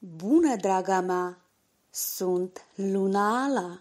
Bună, draga mea! Sunt Luna Ala!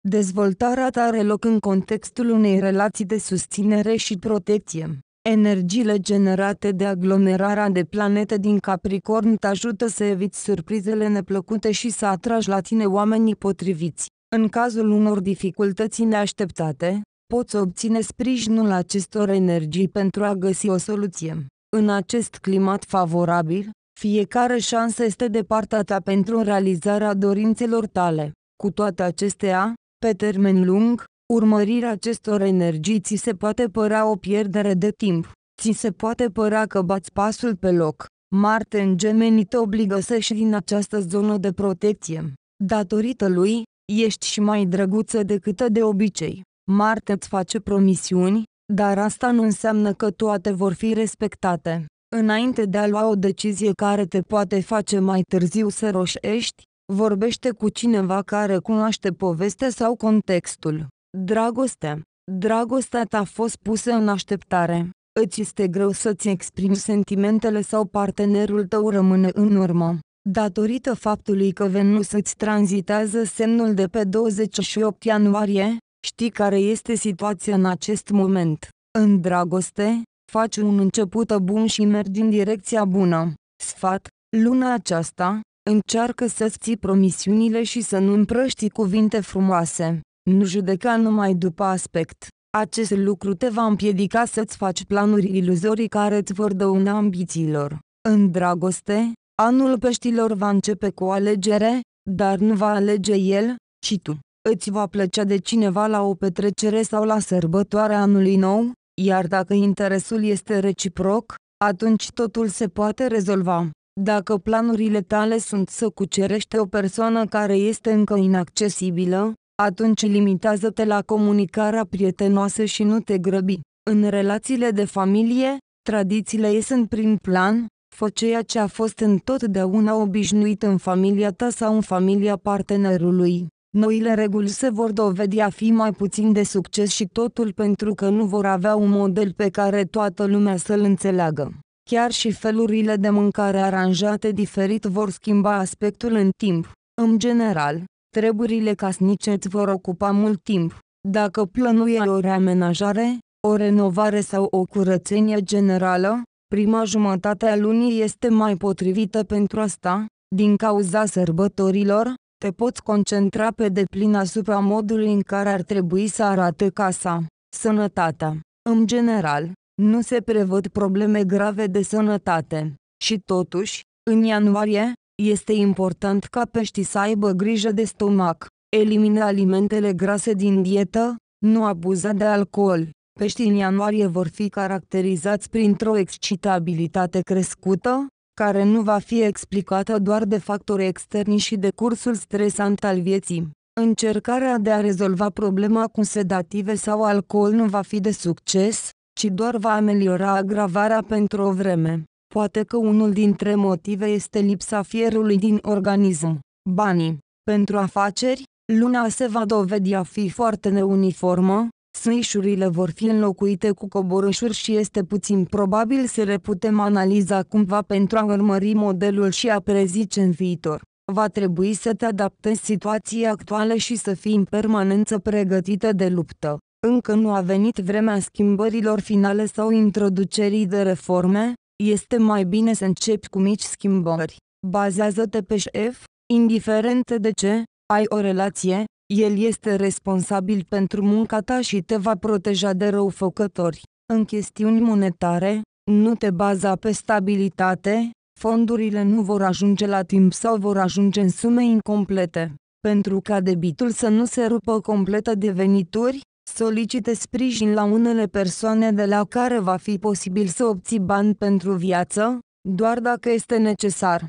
Dezvoltarea ta are loc în contextul unei relații de susținere și protecție. Energiile generate de aglomerarea de planete din Capricorn te ajută să eviți surprizele neplăcute și să atragi la tine oamenii potriviți. În cazul unor dificultăți neașteptate, poți obține sprijinul acestor energii pentru a găsi o soluție. În acest climat favorabil, fiecare șansă este de partea ta pentru realizarea dorințelor tale. Cu toate acestea, pe termen lung, urmărirea acestor energii ți se poate părea o pierdere de timp. Ți se poate părea că bați pasul pe loc. Marte în gemeni te obligă să ieși din această zonă de protecție. Datorită lui, ești și mai drăguță decât de obicei. Marte îți face promisiuni, dar asta nu înseamnă că toate vor fi respectate. Înainte de a lua o decizie care te poate face mai târziu să roșești, vorbește cu cineva care cunoaște povestea sau contextul. Dragoste, Dragostea ta a fost pusă în așteptare. Îți este greu să-ți exprimi sentimentele sau partenerul tău rămâne în urmă. Datorită faptului că Venus îți tranzitează semnul de pe 28 ianuarie, Știi care este situația în acest moment. În dragoste, faci un început bun și mergi în direcția bună. Sfat, luna aceasta, încearcă să-ți ții promisiunile și să nu împrăști cuvinte frumoase. Nu judeca numai după aspect. Acest lucru te va împiedica să-ți faci planuri iluzorii care îți vor dăuna ambițiilor. În dragoste, anul peștilor va începe cu alegere, dar nu va alege el, ci tu îți va plăcea de cineva la o petrecere sau la sărbătoarea anului nou, iar dacă interesul este reciproc, atunci totul se poate rezolva. Dacă planurile tale sunt să cucerești o persoană care este încă inaccesibilă, atunci limitează-te la comunicarea prietenoasă și nu te grăbi. În relațiile de familie, tradițiile ies în prim plan, fă ceea ce a fost întotdeauna obișnuit în familia ta sau în familia partenerului. Noile reguli se vor dovedi a fi mai puțin de succes și totul pentru că nu vor avea un model pe care toată lumea să-l înțeleagă. Chiar și felurile de mâncare aranjate diferit vor schimba aspectul în timp. În general, treburile casnice îți vor ocupa mult timp. Dacă plănuie o reamenajare, o renovare sau o curățenie generală, prima jumătate a lunii este mai potrivită pentru asta, din cauza sărbătorilor, te poți concentra pe deplin asupra modului în care ar trebui să arate casa, sănătatea. În general, nu se prevăd probleme grave de sănătate. Și totuși, în ianuarie, este important ca peștii să aibă grijă de stomac. elimine alimentele grase din dietă, nu abuza de alcool. Peștii în ianuarie vor fi caracterizați printr-o excitabilitate crescută, care nu va fi explicată doar de factori externi și de cursul stresant al vieții. Încercarea de a rezolva problema cu sedative sau alcool nu va fi de succes, ci doar va ameliora agravarea pentru o vreme. Poate că unul dintre motive este lipsa fierului din organism. Banii. Pentru afaceri, luna se va dovedi a fi foarte neuniformă, țâișurile vor fi înlocuite cu coborâșuri și este puțin probabil să le putem analiza cumva pentru a urmări modelul și a prezice în viitor. Va trebui să te adaptezi situației actuale și să fii în permanență pregătită de luptă. Încă nu a venit vremea schimbărilor finale sau introducerii de reforme, este mai bine să începi cu mici schimbări. Bazează-te pe șef, indiferent de ce, ai o relație, el este responsabil pentru munca ta și te va proteja de răufăcători. În chestiuni monetare, nu te baza pe stabilitate, fondurile nu vor ajunge la timp sau vor ajunge în sume incomplete. Pentru ca debitul să nu se rupă completă de venituri, solicite sprijin la unele persoane de la care va fi posibil să obții bani pentru viață, doar dacă este necesar.